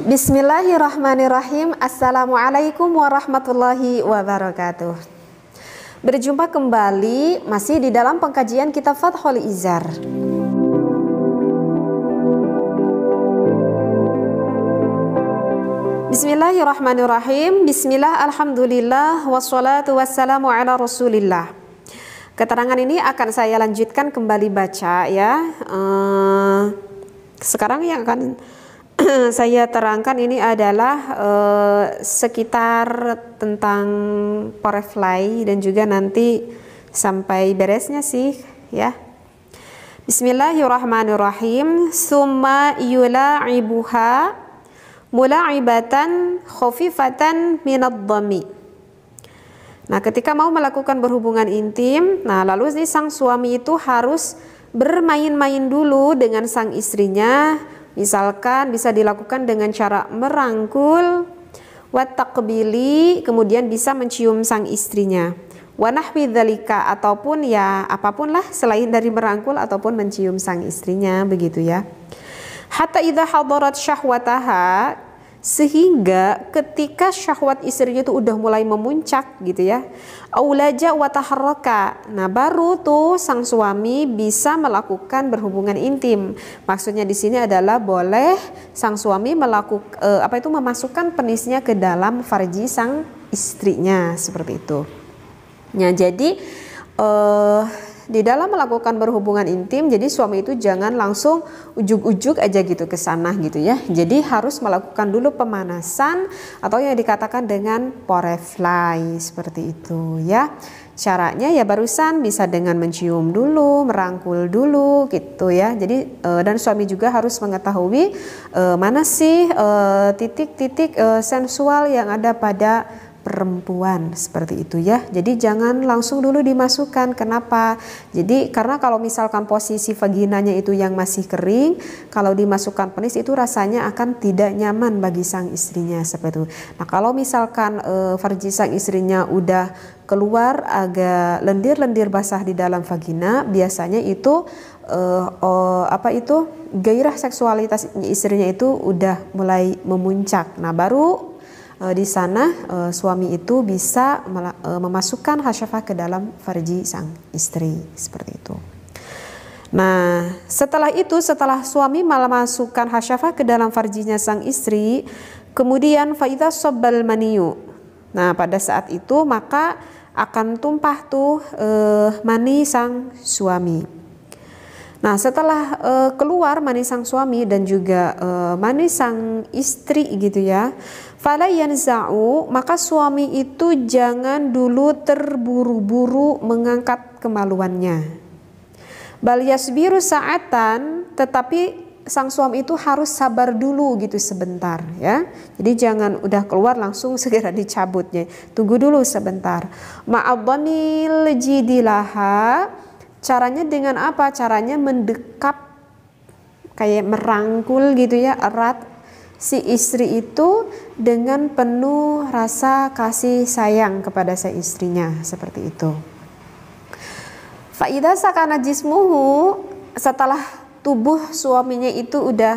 Bismillahirrahmanirrahim Assalamualaikum warahmatullahi wabarakatuh Berjumpa kembali masih di dalam pengkajian kitab Fathul Izar Bismillahirrahmanirrahim Bismillah alhamdulillah Wassalatu wassalamu ala rasulillah Keterangan ini akan saya lanjutkan kembali baca ya uh, Sekarang yang akan saya terangkan ini adalah uh, sekitar tentang porefly dan juga nanti sampai beresnya sih ya. Bismillahirrahmanirrahim. Summa yula'ibuha mula'ibatan ibatan minad-dhami. Nah, ketika mau melakukan berhubungan intim, nah lalu nih sang suami itu harus bermain-main dulu dengan sang istrinya Misalkan bisa dilakukan dengan cara merangkul watakbili kemudian bisa mencium sang istrinya. Wanahwi ataupun ya apapun lah selain dari merangkul ataupun mencium sang istrinya begitu ya. Hatta idha hadarat syahwataha sehingga ketika syahwat istrinya itu udah mulai memuncak gitu ya aulaja wataharoka nah baru tuh sang suami bisa melakukan berhubungan intim maksudnya di sini adalah boleh sang suami melakukan eh, apa itu memasukkan penisnya ke dalam farji sang istrinya seperti itu nah jadi eh, di dalam melakukan berhubungan intim jadi suami itu jangan langsung ujuk-ujuk aja gitu ke sana gitu ya jadi harus melakukan dulu pemanasan atau yang dikatakan dengan fly seperti itu ya caranya ya barusan bisa dengan mencium dulu merangkul dulu gitu ya jadi eh, dan suami juga harus mengetahui eh, mana sih eh, titik-titik sensual yang ada pada perempuan seperti itu ya. Jadi jangan langsung dulu dimasukkan. Kenapa? Jadi karena kalau misalkan posisi vaginanya itu yang masih kering, kalau dimasukkan penis itu rasanya akan tidak nyaman bagi sang istrinya seperti itu. Nah, kalau misalkan e, eh, vergi sang istrinya udah keluar agak lendir-lendir basah di dalam vagina, biasanya itu uh, uh, apa itu gairah seksualitas istrinya itu udah mulai memuncak. Nah, baru Eh, di sana eh, suami itu bisa eh, memasukkan hasyafah ke dalam farji sang istri seperti itu. Nah, setelah itu setelah suami malah masukkan hasyafah ke dalam farjinya sang istri, kemudian faida sobal maniyu. Nah, pada saat itu maka akan tumpah tuh eh, mani sang suami. Nah, setelah uh, keluar manis sang suami dan juga uh, eh, manis sang istri gitu ya. Fala yanza'u, maka suami itu jangan dulu terburu-buru mengangkat kemaluannya. Bal yasbiru sa'atan, tetapi sang suami itu harus sabar dulu gitu sebentar ya. Jadi jangan udah keluar langsung segera dicabutnya. Tunggu dulu sebentar. Ma'adhamil jidilaha Caranya dengan apa? Caranya mendekap kayak merangkul gitu ya erat si istri itu dengan penuh rasa kasih sayang kepada si istrinya seperti itu. Faidah sakana jismuhu setelah tubuh suaminya itu udah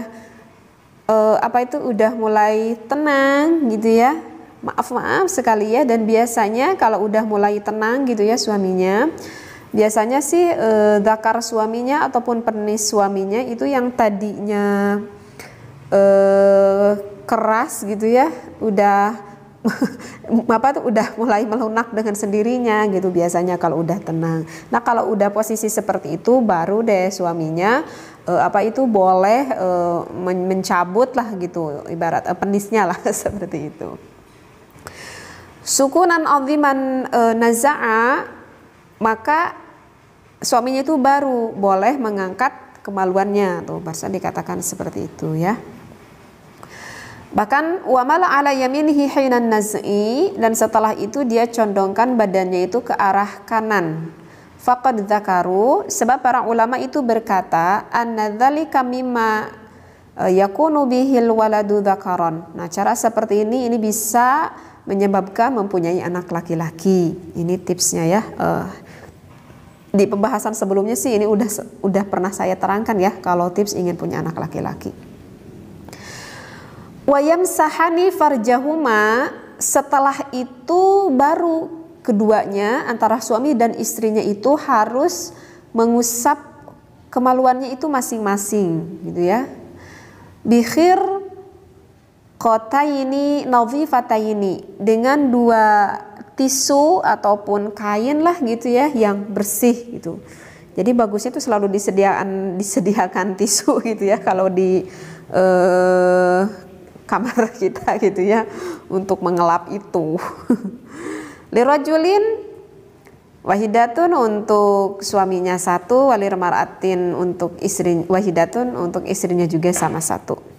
eh, apa itu udah mulai tenang gitu ya. Maaf maaf sekali ya dan biasanya kalau udah mulai tenang gitu ya suaminya Biasanya sih e, eh, dakar suaminya ataupun penis suaminya itu yang tadinya e, keras gitu ya, udah apa tuh udah mulai melunak dengan sendirinya gitu biasanya kalau udah tenang. Nah kalau udah posisi seperti itu baru deh suaminya e, apa itu boleh e, men mencabut lah gitu ibarat e, penisnya lah seperti itu. Sukunan aldiman e, naza'a maka suaminya itu baru boleh mengangkat kemaluannya tuh bahasa dikatakan seperti itu ya bahkan wamala ala yaminhi hinan naz'i dan setelah itu dia condongkan badannya itu ke arah kanan faqad zakaru sebab para ulama itu berkata annadzalika mimma e, yakunu bihil waladu zakaron nah cara seperti ini ini bisa menyebabkan mempunyai anak laki-laki ini tipsnya ya uh, di pembahasan sebelumnya sih ini udah udah pernah saya terangkan ya kalau tips ingin punya anak laki-laki. Wayam sahani farjahuma setelah itu baru keduanya antara suami dan istrinya itu harus mengusap kemaluannya itu masing-masing gitu ya. Bihir kota ini kotayini ini dengan dua tisu ataupun kain lah gitu ya yang bersih gitu. Jadi bagusnya itu selalu disediakan disediakan tisu gitu ya kalau di eh, kamar kita gitu ya untuk mengelap itu. Lirojulin wahidatun untuk suaminya satu, walir maratin untuk istri wahidatun untuk istrinya juga sama satu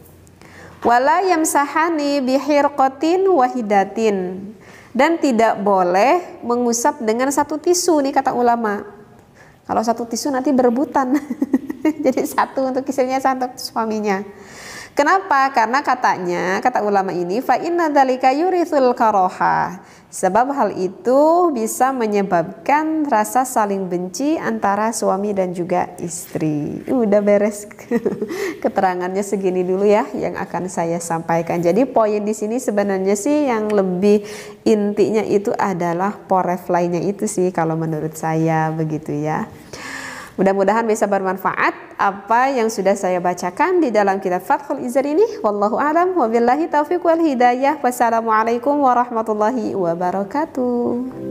wala yamsahani bihirqatin wahidatin dan tidak boleh mengusap dengan satu tisu nih kata ulama kalau satu tisu nanti berebutan jadi satu untuk istrinya satu untuk suaminya Kenapa? Karena katanya, kata ulama ini, fa inna dzalika yurisul karoha. Sebab hal itu bisa menyebabkan rasa saling benci antara suami dan juga istri. Uh, udah beres keterangannya segini dulu ya yang akan saya sampaikan. Jadi poin di sini sebenarnya sih yang lebih intinya itu adalah poref lainnya itu sih kalau menurut saya begitu ya. Mudah-mudahan bisa bermanfaat apa yang sudah saya bacakan di dalam kitab Fathul Izar ini. Wallahu a'lam wa taufiq wal hidayah. Wassalamualaikum warahmatullahi wabarakatuh.